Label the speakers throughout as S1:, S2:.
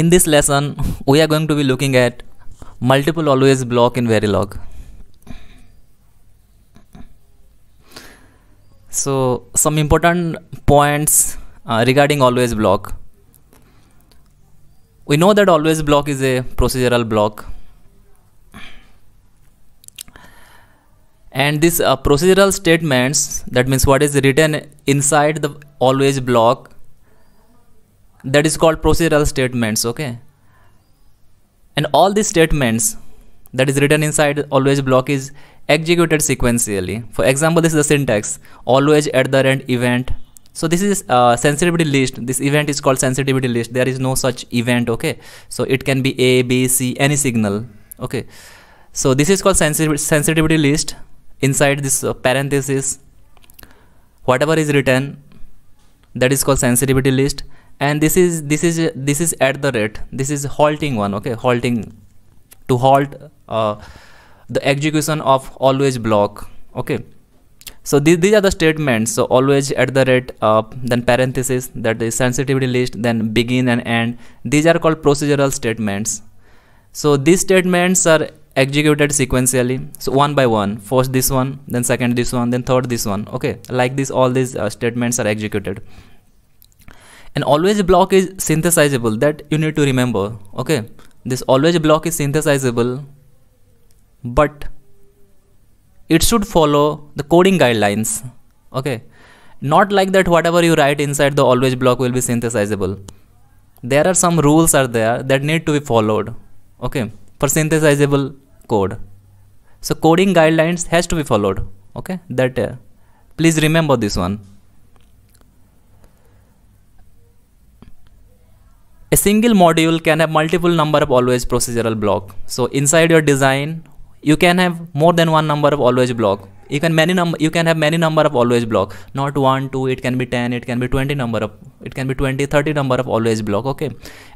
S1: In this lesson, we are going to be looking at multiple always block in Verilog. So some important points uh, regarding always block. We know that always block is a procedural block. And these uh, procedural statements, that means what is written inside the always block that is called procedural statements okay and all these statements that is written inside always block is executed sequentially for example this is the syntax always at the end event so this is uh, sensitivity list this event is called sensitivity list there is no such event okay so it can be a b c any signal okay so this is called sensitivity sensitivity list inside this uh, parenthesis whatever is written that is called sensitivity list and this is this is this is at the rate this is halting one okay halting to halt uh, the execution of always block okay so these, these are the statements so always at the rate uh, then parenthesis that is sensitivity list then begin and end these are called procedural statements so these statements are executed sequentially so one by one first this one then second this one then third this one okay like this all these uh, statements are executed and always block is synthesizable that you need to remember okay this always block is synthesizable but it should follow the coding guidelines okay not like that whatever you write inside the always block will be synthesizable there are some rules are there that need to be followed okay for synthesizable code so coding guidelines has to be followed okay that uh, please remember this one A single module can have multiple number of always procedural block. So inside your design, you can have more than one number of always block. You can many number. you can have many number of always block. Not one, two, it can be 10, it can be 20 number of it can be 20, 30 number of always block. Okay.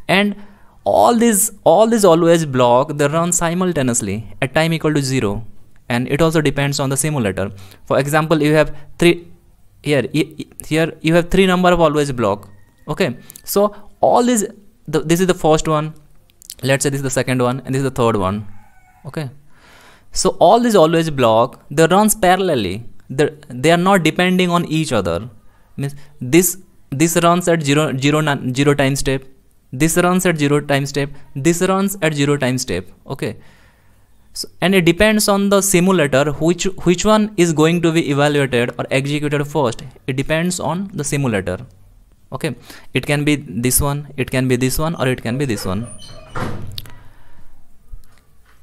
S1: And all these all these always block they run simultaneously at time equal to zero and it also depends on the simulator for example you have three here here you have three number of always block okay so all this, the, this is the first one let's say this is the second one and this is the third one okay so all these always block they runs parallelly they they are not depending on each other means this this runs at zero, zero, zero time step this runs at zero time step this runs at zero time step okay so, and it depends on the simulator which which one is going to be evaluated or executed first it depends on the simulator okay it can be this one it can be this one or it can be this one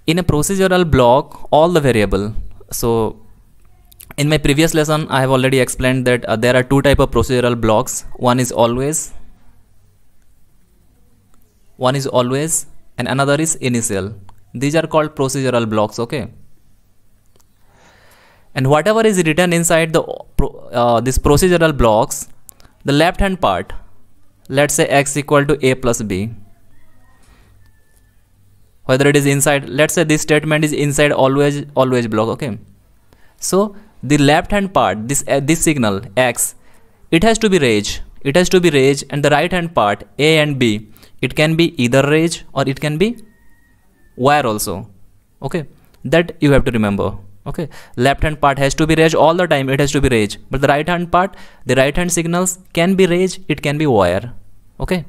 S1: in a procedural block all the variable so in my previous lesson i have already explained that uh, there are two type of procedural blocks one is always one is always and another is initial these are called procedural blocks okay and whatever is written inside the uh, uh this procedural blocks the left hand part let's say x equal to a plus b whether it is inside let's say this statement is inside always always block okay so the left hand part this uh, this signal x it has to be rage. it has to be rage, and the right hand part a and b it can be either rage or it can be wire also okay that you have to remember okay left hand part has to be raised all the time it has to be raised but the right hand part the right hand signals can be raised it can be wire okay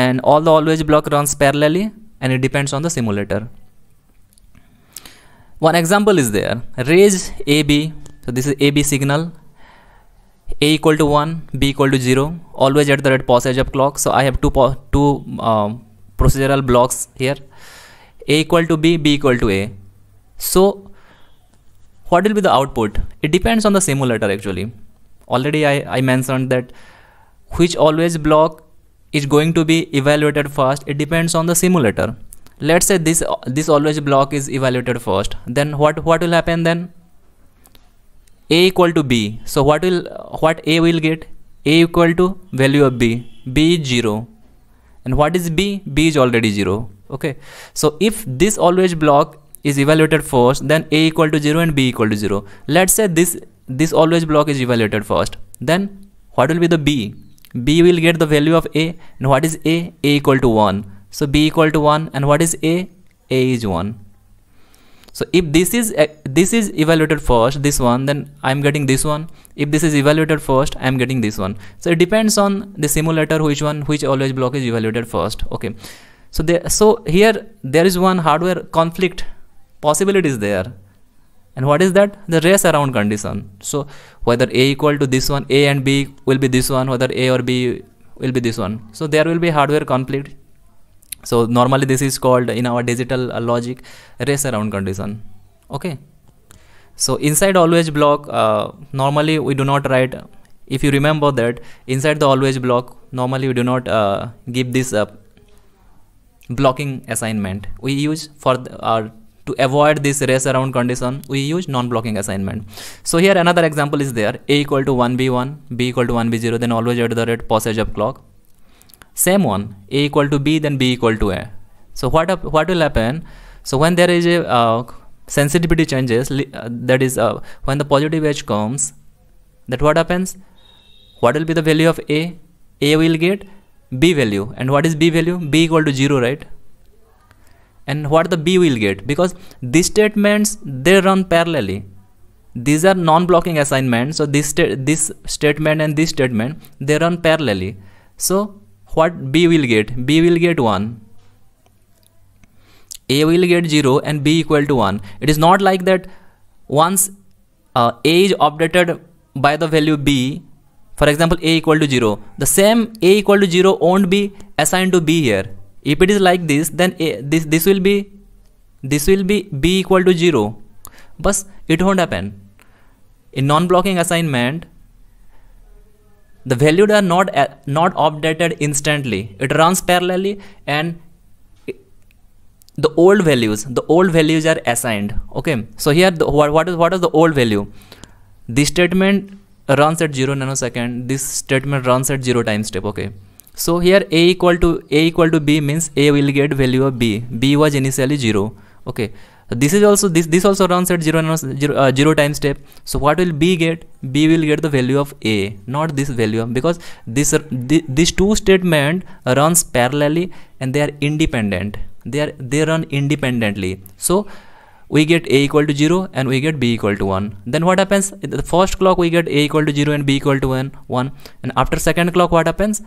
S1: and all the always block runs parallelly and it depends on the simulator one example is there raise AB so this is AB signal A equal to 1 B equal to 0 always at the red passage of clock so I have two two uh, procedural blocks here A equal to B B equal to A so what will be the output it depends on the simulator actually already I, I mentioned that which always block is going to be evaluated first it depends on the simulator let's say this this always block is evaluated first then what what will happen then a equal to b so what will what a will get a equal to value of b b is 0 and what is b b is already 0 okay so if this always block is evaluated first then a equal to 0 and b equal to 0 let's say this this always block is evaluated first then what will be the b b will get the value of a and what is a a equal to 1 so b equal to 1 and what is a a is 1 so if this is uh, this is evaluated first this one then i'm getting this one if this is evaluated first i'm getting this one so it depends on the simulator which one which always block is evaluated first okay so there so here there is one hardware conflict possibility is there and what is that the race around condition so whether a equal to this one a and b will be this one whether a or b will be this one so there will be hardware conflict so normally this is called in our digital uh, logic race around condition okay so inside always block uh, normally we do not write if you remember that inside the always block normally we do not uh, give this uh, blocking assignment we use for the, our to avoid this race around condition we use non-blocking assignment so here another example is there a equal to 1b1 b equal to 1b0 then always at the rate passage of clock same one a equal to b then b equal to a so what up, what will happen so when there is a uh, sensitivity changes uh, that is uh, when the positive edge comes that what happens what will be the value of a a will get b value and what is b value b equal to 0 right and what the b will get because these statements they run parallelly these are non-blocking assignments so this sta this statement and this statement they run parallelly so what b will get b will get 1 a will get 0 and b equal to 1 it is not like that once uh, a is updated by the value b for example a equal to 0 the same a equal to 0 won't be assigned to b here if it is like this then a, this this will be this will be b equal to 0 but it won't happen in non-blocking assignment the values are not uh, not updated instantly it runs parallelly and the old values the old values are assigned okay so here the, what, what is what is the old value this statement runs at 0 nanosecond this statement runs at 0 time step okay so here a equal to a equal to b means a will get value of b. b was initially 0. Okay. This is also this this also runs at zero, zero, uh, zero time step. So what will b get? b will get the value of a, not this value because this uh, th these two statement runs parallelly and they are independent. They are they run independently. So we get a equal to 0 and we get b equal to 1 then what happens the first clock we get a equal to 0 and b equal to 1 and after second clock what happens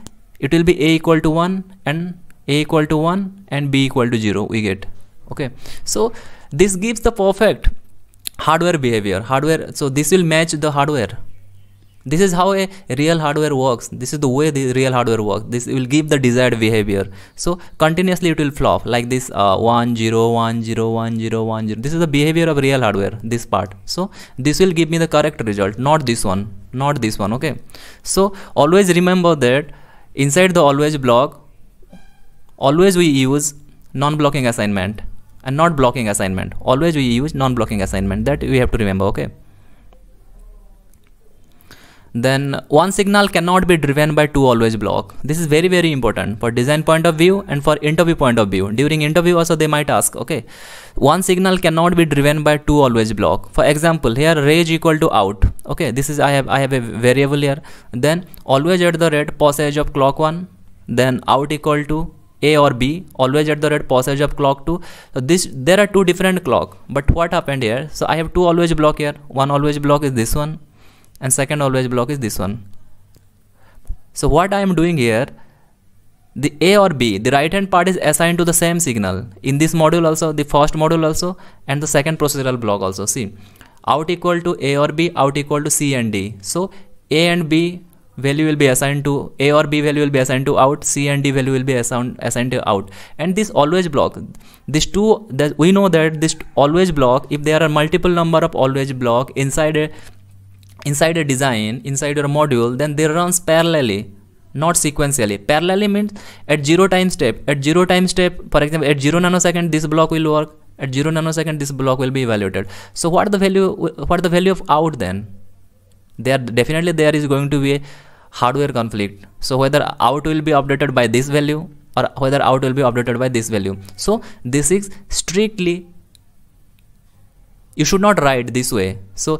S1: it will be a equal to 1 and a equal to 1 and b equal to 0 we get okay so this gives the perfect hardware behavior hardware so this will match the hardware this is how a real hardware works this is the way the real hardware works this will give the desired behavior so continuously it will flop like this uh, 1 0 1 0 1 0 1 0 this is the behavior of real hardware this part so this will give me the correct result not this one not this one okay so always remember that inside the always block always we use non-blocking assignment and not blocking assignment always we use non-blocking assignment that we have to remember okay then one signal cannot be driven by two always block this is very very important for design point of view and for interview point of view during interview also they might ask okay one signal cannot be driven by two always block for example here range equal to out okay this is i have i have a variable here then always at the rate passage of clock one then out equal to a or b always at the red passage of clock 2 so this there are two different clock but what happened here so i have two always block here one always block is this one and second always block is this one so what i am doing here the a or b the right hand part is assigned to the same signal in this module also the first module also and the second procedural block also see out equal to a or b out equal to c and d so a and b value will be assigned to a or b value will be assigned to out c and d value will be assigned assigned to out and this always block these two that we know that this always block if there are multiple number of always block inside a inside a design inside your module then they runs parallelly not sequentially parallelly means at zero time step at zero time step for example at zero nanosecond this block will work at zero nanosecond this block will be evaluated so what the value what the value of out then there definitely there is going to be a hardware conflict so whether out will be updated by this value or whether out will be updated by this value so this is strictly you should not write this way so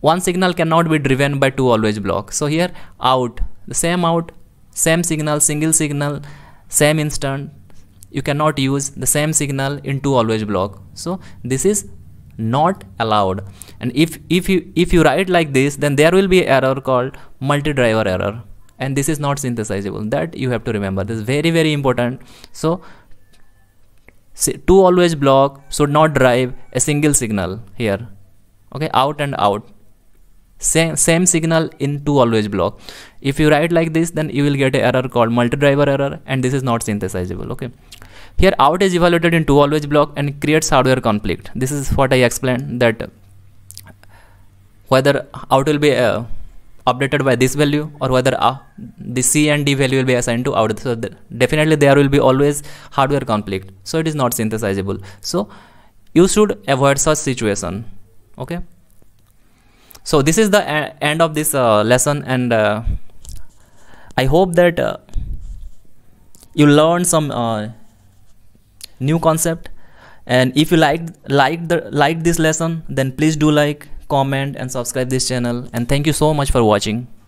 S1: one signal cannot be driven by two always block so here out the same out same signal single signal same instant you cannot use the same signal in two always block so this is not allowed and if if you if you write like this then there will be error called multi driver error and this is not synthesizable that you have to remember this is very very important so two always block should not drive a single signal here okay out and out same same signal into always block if you write like this then you will get an error called multi-driver error and this is not synthesizable okay here out is evaluated in to always block and creates hardware conflict this is what i explained that whether out will be uh, updated by this value or whether uh, the c and d value will be assigned to out so the, definitely there will be always hardware conflict so it is not synthesizable so you should avoid such situation okay so this is the end of this uh, lesson and uh, i hope that uh, you learned some uh, new concept and if you like like the like this lesson then please do like comment and subscribe this channel and thank you so much for watching